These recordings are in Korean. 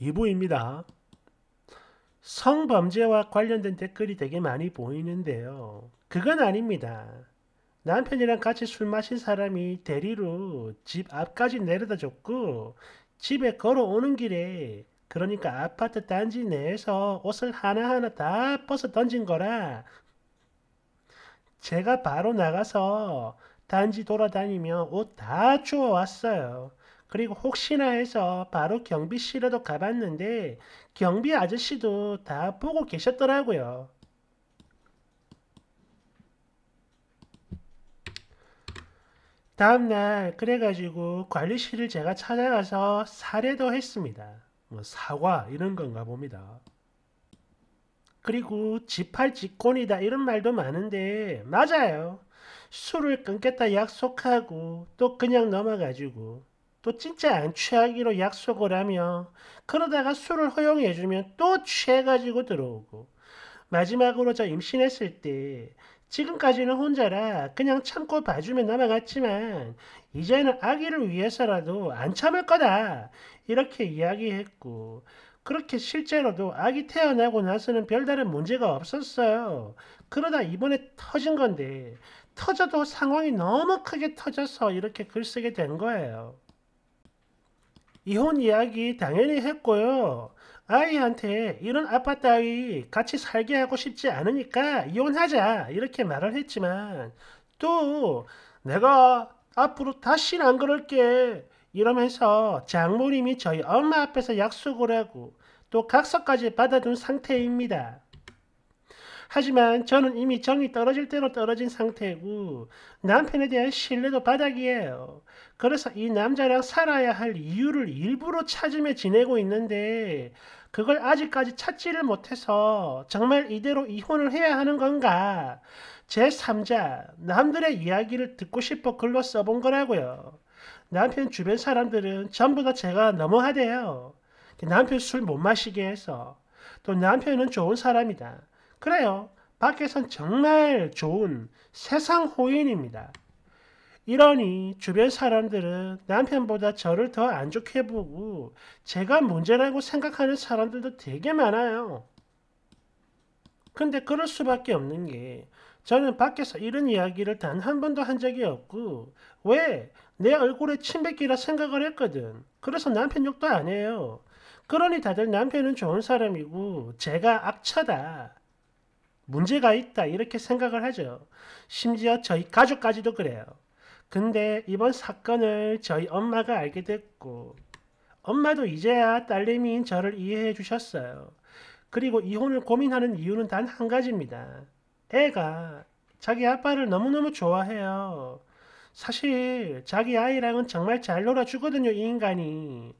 2부입니다. 성범죄와 관련된 댓글이 되게 많이 보이는데요. 그건 아닙니다. 남편이랑 같이 술 마신 사람이 대리로 집 앞까지 내려다 줬고 집에 걸어오는 길에 그러니까 아파트 단지 내에서 옷을 하나하나 다 벗어 던진 거라 제가 바로 나가서 단지 돌아다니며 옷 다 주워 왔어요. 그리고 혹시나 해서 바로 경비실에도 가봤는데 경비 아저씨도 다 보고 계셨더라고요. 다음날 그래가지고 관리실을 제가 찾아가서 사례도 했습니다. 뭐 사과 이런 건가 봅니다. 그리고 지팔직권이다 이런 말도 많은데 맞아요. 술을 끊겠다 약속하고 또 그냥 넘어가지고 또 진짜 안 취하기로 약속을 하며 그러다가 술을 허용해주면 또 취해가지고 들어오고 마지막으로 저 임신했을 때 지금까지는 혼자라 그냥 참고 봐주면 넘어갔지만 이제는 아기를 위해서라도 안 참을 거다 이렇게 이야기했고 그렇게 실제로도 아기 태어나고 나서는 별다른 문제가 없었어요. 그러다 이번에 터진 건데 터져도 상황이 너무 크게 터져서 이렇게 글 쓰게 된 거예요. 이혼 이야기 당연히 했고요. 아이한테 이런 아빠 따위 같이 살게 하고 싶지 않으니까 이혼하자 이렇게 말을 했지만 또 내가 앞으로 다시안 그럴게 이러면서 장모님이 저희 엄마 앞에서 약속을 하고 또 각서까지 받아둔 상태입니다. 하지만 저는 이미 정이 떨어질 대로 떨어진 상태고 남편에 대한 신뢰도 바닥이에요. 그래서 이 남자랑 살아야 할 이유를 일부러 찾으며 지내고 있는데 그걸 아직까지 찾지를 못해서 정말 이대로 이혼을 해야 하는 건가? 제3자, 남들의 이야기를 듣고 싶어 글로 써본 거라고요. 남편 주변 사람들은 전부 다 제가 너무하대요. 남편 술 못 마시게 해서. 또 남편은 좋은 사람이다. 그래요. 밖에선 정말 좋은 세상 호인입니다. 이러니 주변 사람들은 남편보다 저를 더 안 좋게 보고 제가 문제라고 생각하는 사람들도 되게 많아요. 근데 그럴 수밖에 없는 게 저는 밖에서 이런 이야기를 단 한 번도 한 적이 없고 왜 내 얼굴에 침뱉기라 생각을 했거든. 그래서 남편 욕도 안 해요. 그러니 다들 남편은 좋은 사람이고 제가 악차다 문제가 있다 이렇게 생각을 하죠. 심지어 저희 가족까지도 그래요. 근데 이번 사건을 저희 엄마가 알게 됐고 엄마도 이제야 딸내미인 저를 이해해 주셨어요. 그리고 이혼을 고민하는 이유는 단 한 가지입니다. 애가 자기 아빠를 너무너무 좋아해요. 사실 자기 아이랑은 정말 잘 놀아주거든요, 이 인간이.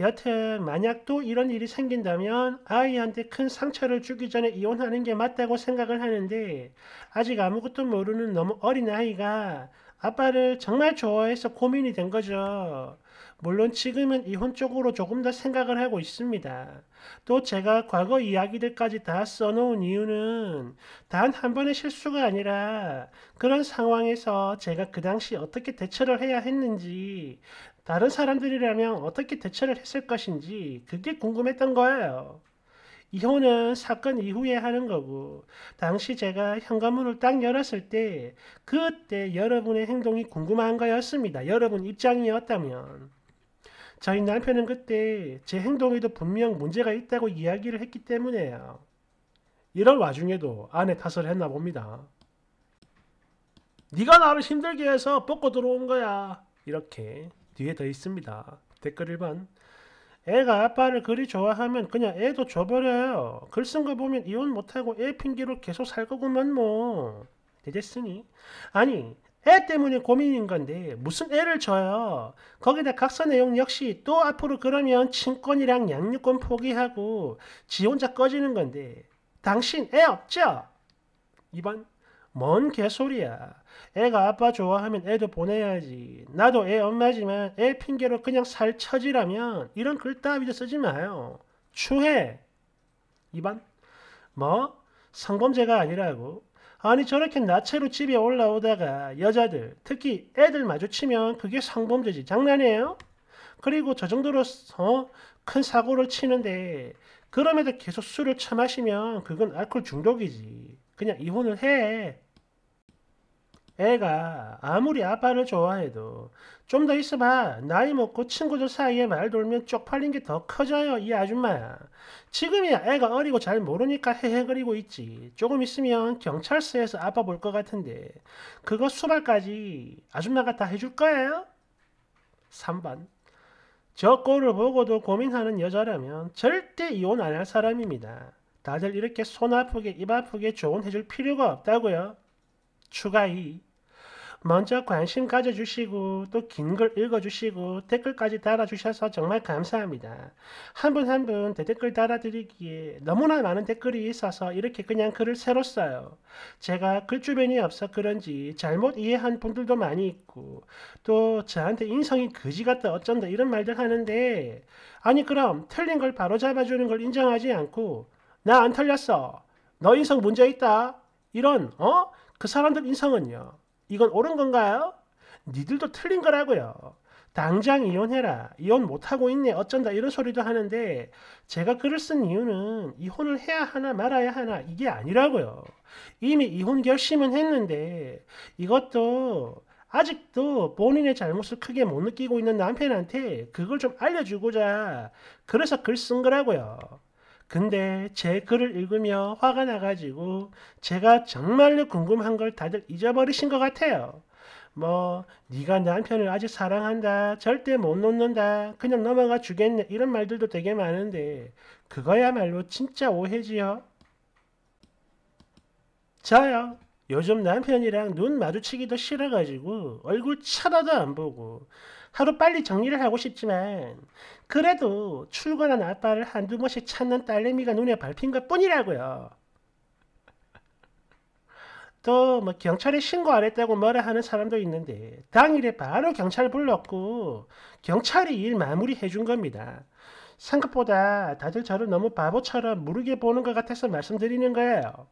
여튼 만약 또 이런 일이 생긴다면 아이한테 큰 상처를 주기 전에 이혼하는 게 맞다고 생각을 하는데 아직 아무것도 모르는 너무 어린 아이가 아빠를 정말 좋아해서 고민이 된 거죠. 물론 지금은 이혼 쪽으로 조금 더 생각을 하고 있습니다. 또 제가 과거 이야기들까지 다 써놓은 이유는 단 한 번의 실수가 아니라 그런 상황에서 제가 그 당시 어떻게 대처를 해야 했는지 다른 사람들이라면 어떻게 대처를 했을 것인지 그게 궁금했던 거예요. 이혼은 사건 이후에 하는 거고 당시 제가 현관문을 딱 열었을 때 그때 여러분의 행동이 궁금한 거였습니다. 여러분 입장이었다면 저희 남편은 그때 제 행동에도 분명 문제가 있다고 이야기를 했기 때문에요. 이런 와중에도 아내 탓을 했나 봅니다. 네가 나를 힘들게 해서 뽑고 들어온 거야. 이렇게 뒤에 더 있습니다. 댓글 1번 애가 아빠를 그리 좋아하면 그냥 애도 줘버려요. 글 쓴 거 보면 이혼 못하고 애 핑계로 계속 살 거구만 뭐. 되겠으니? 아니 애 때문에 고민인 건데 무슨 애를 줘요. 거기다 각서 내용 역시 또 앞으로 그러면 친권이랑 양육권 포기하고 지 혼자 꺼지는 건데 당신 애 없죠? 2번 뭔 개소리야. 애가 아빠 좋아하면 애도 보내야지. 나도 애 엄마지만 애 핑계로 그냥 살 처지라면 이런 글 따위도 쓰지 마요. 추해. 2반 뭐? 성범죄가 아니라고. 아니 저렇게 나체로 집에 올라오다가 여자들, 특히 애들 마주치면 그게 성범죄지. 장난이에요? 그리고 저 정도로 어? 큰 사고를 치는데 그럼에도 계속 술을 처마시면 그건 알코올 중독이지. 그냥 이혼을 해. 애가 아무리 아빠를 좋아해도 좀 더 있어봐. 나이 먹고 친구들 사이에 말 돌면 쪽팔린 게 더 커져요, 이 아줌마야. 지금이야 애가 어리고 잘 모르니까 헤헤거리고 있지. 조금 있으면 경찰서에서 아빠 볼 것 같은데 그거 수발까지 아줌마가 다 해줄 거예요? 3번 저 꼴을 보고도 고민하는 여자라면 절대 이혼 안 할 사람입니다. 다들 이렇게 손 아프게 입 아프게 조언해줄 필요가 없다고요. 추가 이 먼저 관심 가져주시고 또 긴 글 읽어주시고 댓글까지 달아주셔서 정말 감사합니다. 한 분 한 분 대댓글 달아드리기에 너무나 많은 댓글이 있어서 이렇게 그냥 글을 새로 써요. 제가 글 주변이 없어 그런지 잘못 이해한 분들도 많이 있고 또 저한테 인성이 거지 같다 어쩐다 이런 말들 하는데 아니 그럼 틀린 걸 바로 잡아주는 걸 인정하지 않고 나 안 틀렸어. 너 인성 문제 있다. 이런 어? 그 사람들 인성은요. 이건 옳은 건가요? 니들도 틀린 거라고요. 당장 이혼해라. 이혼 못하고 있네. 어쩐다. 이런 소리도 하는데 제가 글을 쓴 이유는 이혼을 해야 하나 말아야 하나 이게 아니라고요. 이미 이혼 결심은 했는데 이것도 아직도 본인의 잘못을 크게 못 느끼고 있는 남편한테 그걸 좀 알려주고자 그래서 글 쓴 거라고요. 근데 제 글을 읽으며 화가 나가지고 제가 정말로 궁금한 걸 다들 잊어버리신 것 같아요. 뭐 네가 남편을 아직 사랑한다 절대 못 놓는다 그냥 넘어가 주겠네 이런 말들도 되게 많은데 그거야말로 진짜 오해지요 저요 요즘 남편이랑 눈 마주치기도 싫어가지고 얼굴 쳐다도 안 보고 하루 빨리 정리를 하고 싶지만 그래도 출근한 아빠를 한두 번씩 찾는 딸내미가 눈에 밟힌 것 뿐이라고요. 또 뭐 경찰에 신고 안 했다고 뭐라 하는 사람도 있는데 당일에 바로 경찰 불렀고 경찰이 일 마무리해 준 겁니다. 생각보다 다들 저를 너무 바보처럼 무르게 보는 것 같아서 말씀드리는 거예요.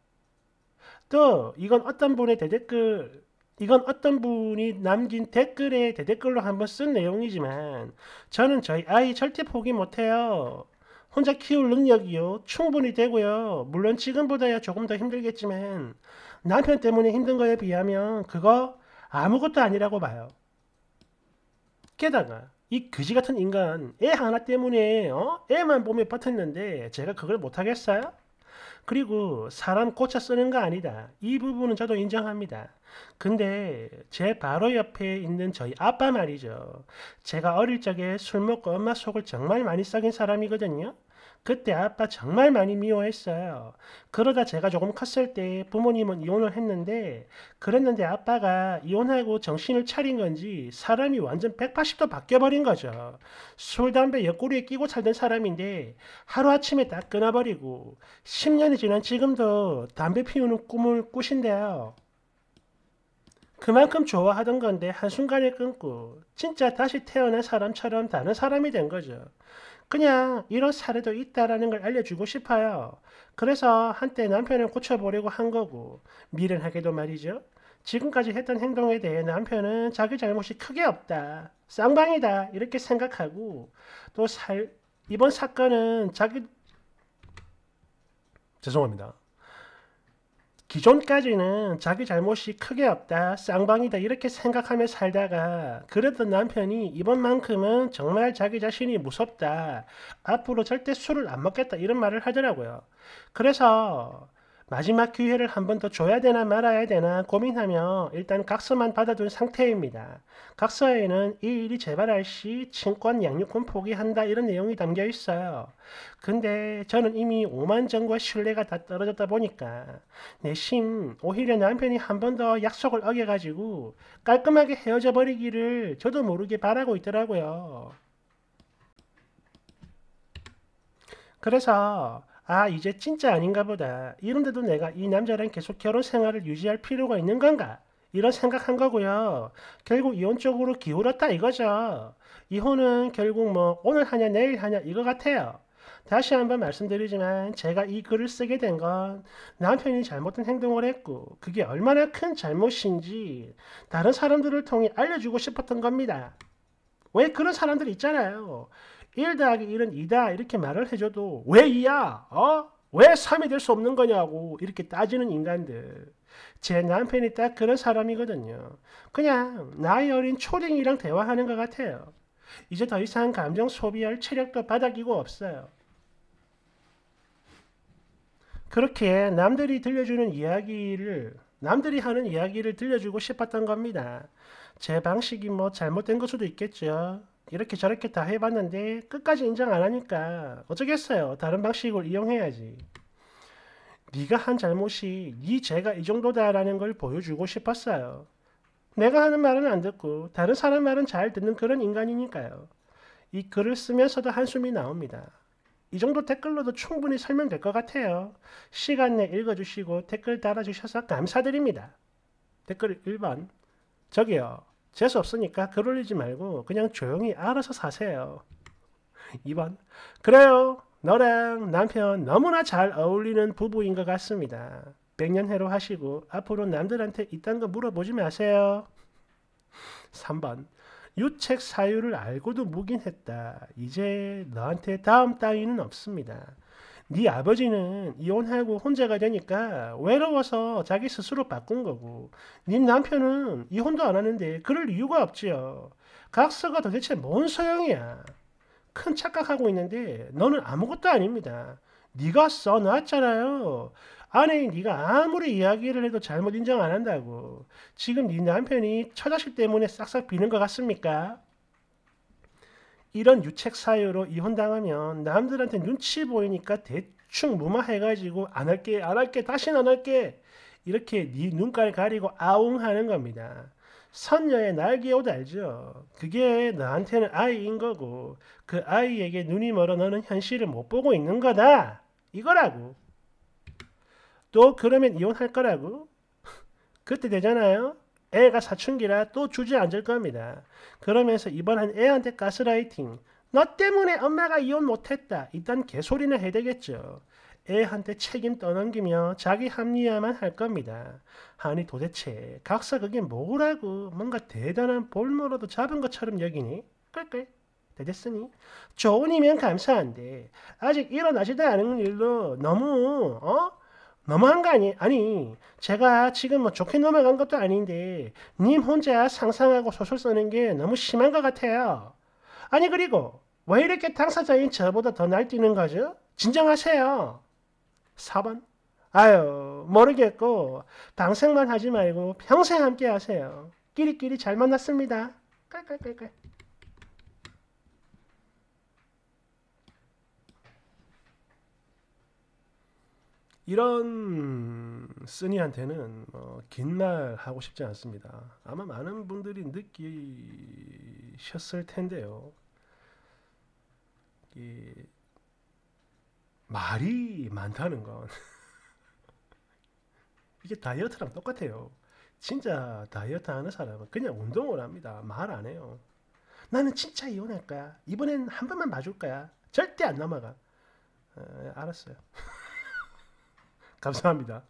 또 이건 어떤 분의 대댓글 이건 어떤 분이 남긴 댓글에 대댓글로 한번 쓴 내용이지만 저는 저희 아이 절대 포기 못해요. 혼자 키울 능력이요. 충분히 되고요. 물론 지금보다야 조금 더 힘들겠지만 남편 때문에 힘든 거에 비하면 그거 아무것도 아니라고 봐요. 게다가 이 그지 같은 인간 애 하나 때문에 어? 애만 보면 버텼는데 제가 그걸 못하겠어요? 그리고 사람 꽂쳐 쓰는 거 아니다. 이 부분은 저도 인정합니다. 근데 제 바로 옆에 있는 저희 아빠 말이죠. 제가 어릴 적에 술 먹고 엄마 속을 정말 많이 썩인 사람이거든요. 그때 아빠 정말 많이 미워했어요. 그러다 제가 조금 컸을 때 부모님은 이혼을 했는데 그랬는데 아빠가 이혼하고 정신을 차린 건지 사람이 완전 180도 바뀌어버린 거죠. 술, 담배 옆구리에 끼고 살던 사람인데 하루아침에 딱 끊어버리고 10년이 지난 지금도 담배 피우는 꿈을 꾸신대요. 그만큼 좋아하던 건데 한순간에 끊고 진짜 다시 태어난 사람처럼 다른 사람이 된 거죠. 그냥 이런 사례도 있다라는 걸 알려주고 싶어요. 그래서 한때 남편을 고쳐보려고 한 거고 미련하게도 말이죠. 지금까지 했던 행동에 대해 남편은 자기 잘못이 크게 없다. 쌍방이다. 이렇게 생각하고 또 살, 이번 사건은 자기 죄송합니다. 기존까지는 자기 잘못이 크게 없다, 쌍방이다 이렇게 생각하며 살다가 그랬던 남편이 이번만큼은 정말 자기 자신이 무섭다, 앞으로 절대 술을 안 먹겠다 이런 말을 하더라고요. 그래서 마지막 기회를 한 번 더 줘야 되나 말아야 되나 고민하며 일단 각서만 받아둔 상태입니다. 각서에는 이 일이 재발할 시 친권 양육권 포기한다 이런 내용이 담겨 있어요. 근데 저는 이미 오만정과 신뢰가 다 떨어졌다 보니까 내심 오히려 남편이 한 번 더 약속을 어겨가지고 깔끔하게 헤어져 버리기를 저도 모르게 바라고 있더라고요. 그래서 아 이제 진짜 아닌가 보다. 이런데도 내가 이 남자랑 계속 결혼 생활을 유지할 필요가 있는 건가? 이런 생각한 거고요. 결국 이혼 쪽으로 기울었다 이거죠. 이혼은 결국 뭐 오늘 하냐 내일 하냐 이거 같아요. 다시 한번 말씀드리지만 제가 이 글을 쓰게 된 건 남편이 잘못된 행동을 했고 그게 얼마나 큰 잘못인지 다른 사람들을 통해 알려주고 싶었던 겁니다. 왜 그런 사람들 있잖아요. 1 더하기 1은 2다 이렇게 말을 해줘도 왜 2야? 어? 왜 3이 될 수 없는 거냐고 이렇게 따지는 인간들 제 남편이 딱 그런 사람이거든요. 그냥 나이 어린 초딩이랑 대화하는 것 같아요. 이제 더 이상 감정 소비할 체력도 바닥이고 없어요. 그렇게 남들이 들려주는 이야기를 남들이 하는 이야기를 들려주고 싶었던 겁니다. 제 방식이 뭐 잘못된 걸 수도 있겠죠. 이렇게 저렇게 다 해봤는데 끝까지 인정 안 하니까 어쩌겠어요. 다른 방식을 이용해야지. 네가 한 잘못이 네 죄가 이 정도다라는 걸 보여주고 싶었어요. 내가 하는 말은 안 듣고 다른 사람 말은 잘 듣는 그런 인간이니까요. 이 글을 쓰면서도 한숨이 나옵니다. 이 정도 댓글로도 충분히 설명될 것 같아요. 시간 내 읽어주시고 댓글 달아주셔서 감사드립니다. 댓글 1번 저기요. 재수 없으니까 글 올리지 말고 그냥 조용히 알아서 사세요. 2번 그래요. 너랑 남편 너무나 잘 어울리는 부부인 것 같습니다. 백년해로 하시고 앞으로 남들한테 이딴 거 물어보지 마세요. 3번 유책 사유를 알고도 묵인했다. 이제 너한테 다음 따위는 없습니다. 네 아버지는 이혼하고 혼자가 되니까 외로워서 자기 스스로 바꾼 거고 네 남편은 이혼도 안 하는데 그럴 이유가 없지요. 각서가 도대체 뭔 소용이야. 큰 착각하고 있는데 너는 아무것도 아닙니다. 네가 써놨잖아요. 아내 네가 아무리 이야기를 해도 잘못 인정 안 한다고. 지금 네 남편이 처자식 때문에 싹싹 비는 것 같습니까? 이런 유책 사유로 이혼당하면 남들한테 눈치 보이니까 대충 무마해가지고 안 할게 안 할게 다시는 안 할게 이렇게 네 눈깔 가리고 아웅하는 겁니다. 선녀의 날개 옷 알죠? 그게 너한테는 아이인 거고 그 아이에게 눈이 멀어 너는 현실을 못 보고 있는 거다. 이거라고. 또 그러면 이혼할 거라고? 그때 되잖아요. 애가 사춘기라 또 주저앉을 겁니다. 그러면서 이번엔 애한테 가스라이팅, 너 때문에 엄마가 이혼 못했다. 이딴 개소리는 해야 되겠죠. 애한테 책임 떠넘기며 자기 합리화만 할 겁니다. 아니 도대체 각사 그게 뭐라고 뭔가 대단한 볼모로도 잡은 것처럼 여기니? 끌끌 되겠으니? 좋으니면 감사한데 아직 일어나지도 않은 일로 너무 어? 너무한 거 아니? 아니 제가 지금 뭐 좋게 넘어간 것도 아닌데 님 혼자 상상하고 소설 쓰는 게 너무 심한 것 같아요. 아니 그리고 왜 이렇게 당사자인 저보다 더 날뛰는 거죠? 진정하세요. 4번 아유 모르겠고 방생만 하지 말고 평생 함께 하세요. 끼리끼리 잘 만났습니다. 깔깔깔깔 이런 쓰니한테는 뭐 긴말 하고 싶지 않습니다. 아마 많은 분들이 느끼셨을 텐데요. 이, 말이 많다는 건 이게 다이어트랑 똑같아요. 진짜 다이어트 하는 사람은 그냥 운동을 합니다. 말 안 해요. 나는 진짜 이혼할 거야. 이번엔 한 번만 봐줄 거야. 절대 안 넘어가. 에, 알았어요. 감사합니다.